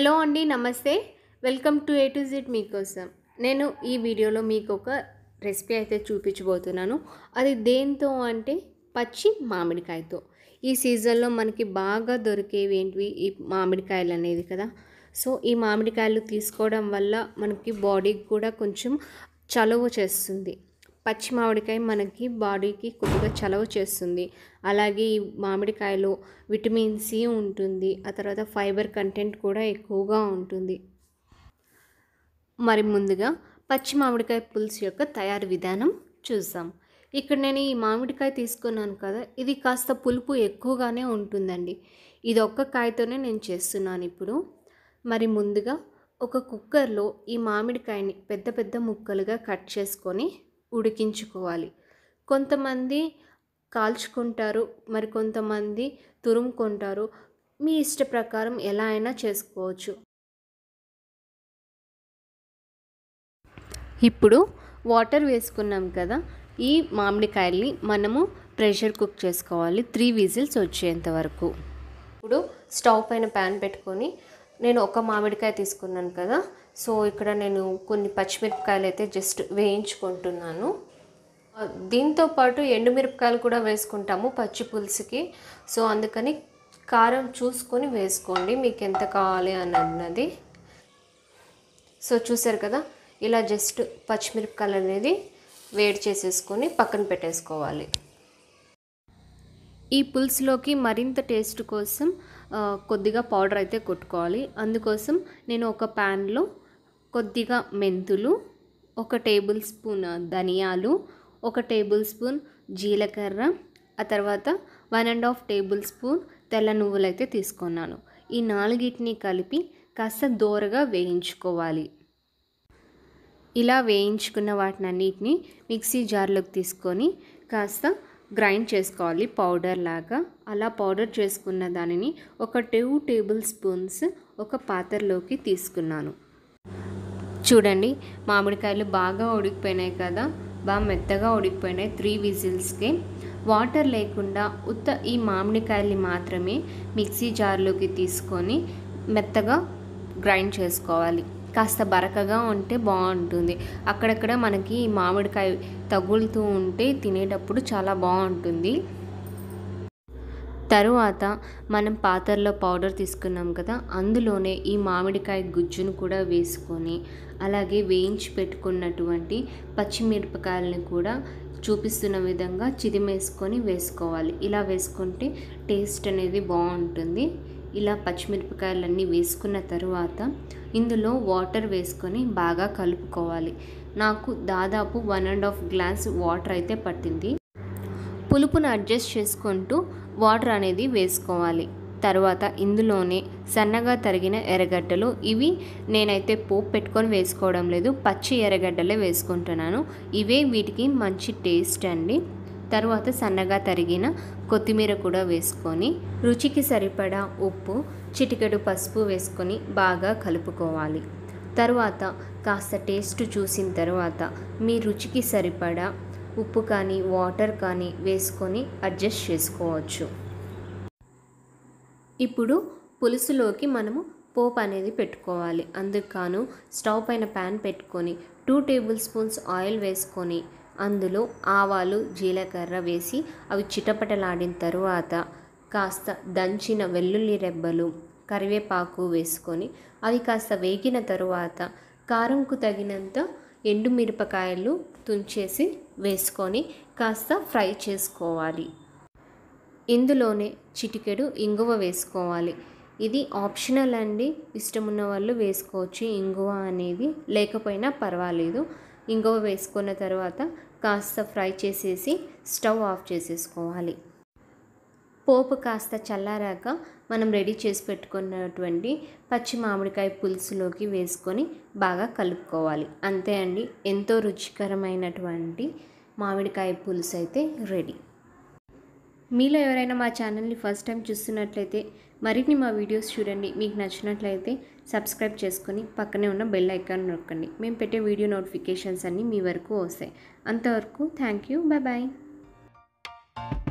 hello అండి నమస్తే welcome to A to Z మీకోసం నేను ఈ వీడియోలో మీకు ఒక రెసిపీ అయితే చూపించబోతున్నాను అది దేంతో అంటే పచ్చి మామిడికాయతో ఈ సీజన్లో మనకి బాగా దొరికేవి ఏంటివి ఈ మామిడికాయలు అనేది కదా సో ఈ మామిడికాయలు తీసుకోవడం వల్ల మనకి బాడీకి కూడా కొంచెం చలువ చేస్తుంది పచ్చి మామిడికాయ మనకి బాడీకి కొద్దిగా చలవ చేస్తుంది అలాగే ఈ మామిడికాయలో విటమిన్ సి ఉంటుంది ఆ తర్వాత ఫైబర్ కంటెంట్ కూడా ఎక్కువగా ఉంటుంది మరి ముందుగా పచ్చి మామిడికాయ పులుసు యొక్క తయారు విధానం చూద్దాం ఇక్కడ నేను ఈ మామిడికాయ తీసుకున్నాను కదా ఇది కాస్త పులుపు ఎక్కువగానే ఉంటుందండి ఇది ఒక్క కాయతోనే నేను చేస్తున్నాను ఇప్పుడు మరి ముందుగా ఒక కుక్కర్లో ఈ మామిడికాయని పెద్ద పెద్ద ముక్కలుగా కట్ చేసుకొని ఉడికించుకోవాలి కొంతమంది కాల్చుకుంటారు మరి కొంతమంది తురుముకుంటారు మీ ఇష్ట ప్రకారం ఎలా అయినా చేసుకోవచ్చు ఇప్పుడు వాటర్ వేసుకున్నాం కదా ఈ మామిడికాయల్ని మనము ప్రెషర్ కుక్ చేసుకోవాలి త్రీ విజిల్స్ వచ్చేంత వరకు ఇప్పుడు స్టవ్ పైన ప్యాన్ పెట్టుకొని నేను ఒక మామిడికాయ తీసుకున్నాను కదా సో ఇక్కడ నేను కొన్ని పచ్చిమిరపకాయలు అయితే జస్ట్ వేయించుకుంటున్నాను దీంతో పాటు ఎండుమిరపకాయలు కూడా వేసుకుంటాము పచ్చి పులుసుకి సో అందుకని కారం చూసుకొని వేసుకోండి మీకు ఎంత కావాలి అని అన్నది సో చూసారు కదా ఇలా జస్ట్ పచ్చిమిరపకాయలు అనేది వేడి చేసేసుకొని పక్కన పెట్టేసుకోవాలి ఈ పులుసులోకి మరింత టేస్ట్ కోసం కొద్దిగా పౌడర్ అయితే కొట్టుకోవాలి అందుకోసం నేను ఒక ప్యాన్లో కొద్దిగా మెంతులు ఒక టేబుల్ స్పూన్ ధనియాలు ఒక టేబుల్ స్పూన్ జీలకర్ర ఆ తర్వాత one and half tablespoon తెల్ల నువ్వులు అయితే తీసుకున్నాను ఈ నాలుగిటిని కలిపి కాస్త దోరగా వేయించుకోవాలి ఇలా వేయించుకున్న వాటిని అన్నిటిని మిక్సీ జార్లోకి తీసుకొని కాస్త గ్రైండ్ చేసుకోవాలి పౌడర్ లాగా అలా పౌడర్ చేసుకున్న దానిని ఒక టూ టేబుల్ స్పూన్స్ ఒక పాత్రలోకి తీసుకున్నాను చూడండి మామిడికాయలు బాగా ఉడికిపోయినాయి కదా బాగా మెత్తగా ఉడికిపోయినాయి త్రీ విజిల్స్కి వాటర్ లేకుండా ఉత్త ఈ మామిడికాయల్ని మాత్రమే మిక్సీ జార్లోకి తీసుకొని మెత్తగా గ్రైండ్ చేసుకోవాలి కాస్త బరకగా ఉంటే బాగుంటుంది అక్కడక్కడ మనకి మామిడికాయ తగులుతూ ఉంటే తినేటప్పుడు చాలా బాగుంటుంది తరువాత మనం పాత్రలో పౌడర్ తీసుకున్నాం కదా అందులోనే ఈ మామిడికాయ గుజ్జును కూడా వేసుకొని అలాగే వేయించి పెట్టుకున్నటువంటి పచ్చిమిరపకాయలను కూడా చూపిస్తున్న విధంగా చిదిమేసుకొని వేసుకోవాలి ఇలా వేసుకుంటే టేస్ట్ అనేది బాగుంటుంది ఇలా పచ్చిమిరపకాయలన్నీ వేసుకున్న తరువాత ఇందులో వాటర్ వేసుకొని బాగా కలుపుకోవాలి నాకు దాదాపు one and half glass water అయితే పట్టింది పులుపును అడ్జస్ట్ చేసుకుంటూ వాటర్ అనేది వేసుకోవాలి తర్వాత ఇందులోనే సన్నగా తరిగిన ఎర్రగడ్డలు ఇవి నేనైతే పోపు పెట్టుకొని వేసుకోవడం లేదు పచ్చి ఎర్రగడ్డలే వేసుకుంటున్నాను ఇవే వీటికి మంచి టేస్ట్ అండి తర్వాత సన్నగా తరిగిన కొత్తిమీర కూడా వేసుకొని రుచికి సరిపడా ఉప్పు చిటికెడు పసుపు వేసుకొని బాగా కలుపుకోవాలి తర్వాత కాస్త టేస్ట్ చూసిన తర్వాత మీ రుచికి సరిపడా ఉప్పు కానీ వాటర్ కానీ వేసుకొని అడ్జస్ట్ చేసుకోవచ్చు ఇప్పుడు పులుసులోకి మనము పోపు అనేది పెట్టుకోవాలి అందుకు స్టవ్ పైన ప్యాన్ పెట్టుకొని టూ టేబుల్ స్పూన్స్ ఆయిల్ వేసుకొని అందులో ఆవాలు జీలకర్ర వేసి అవి చిటపటలాడిన తరువాత కాస్త దంచిన వెల్లుల్లి రెబ్బలు కరివేపాకు వేసుకొని అవి కాస్త వేగిన తరువాత కారంకు తగినంత ఎండుమిరపకాయలు తుంచేసి వేసుకొని కాస్త ఫ్రై చేసుకోవాలి ఇందులోనే చిటికెడు ఇంగువ వేసుకోవాలి ఇది ఆప్షనల్ అండి ఇష్టం ఉన్న వాళ్ళు వేసుకోవచ్చు ఇంగువ అనేది లేకపోయినా పర్వాలేదు ఇంగువ వేసుకున్న తర్వాత కాస్త ఫ్రై చేసేసి స్టవ్ ఆఫ్ చేసేసుకోవాలి పోపు కాస్త చల్లారాక మనం రెడీ చేసి పెట్టుకున్నటువంటి పచ్చి మామిడికాయ పులుసులోకి వేసుకొని బాగా కలుపుకోవాలి అంతే అండి ఎంతో రుచికరమైనటువంటి మామిడికాయ పులుసు అయితే రెడీ మీలో ఎవరైనా మా ఛానల్ని ఫస్ట్ టైం చూస్తున్నట్లయితే మరిన్ని మా వీడియోస్ చూడండి మీకు నచ్చినట్లయితే సబ్స్క్రైబ్ చేసుకొని పక్కనే ఉన్న బెల్ ఐకాన్ నొక్కండి మేము పెట్టే వీడియో నోటిఫికేషన్స్ అన్నీ మీ వరకు వస్తాయి అంతవరకు థ్యాంక్ యూ బాయ్ బాయ్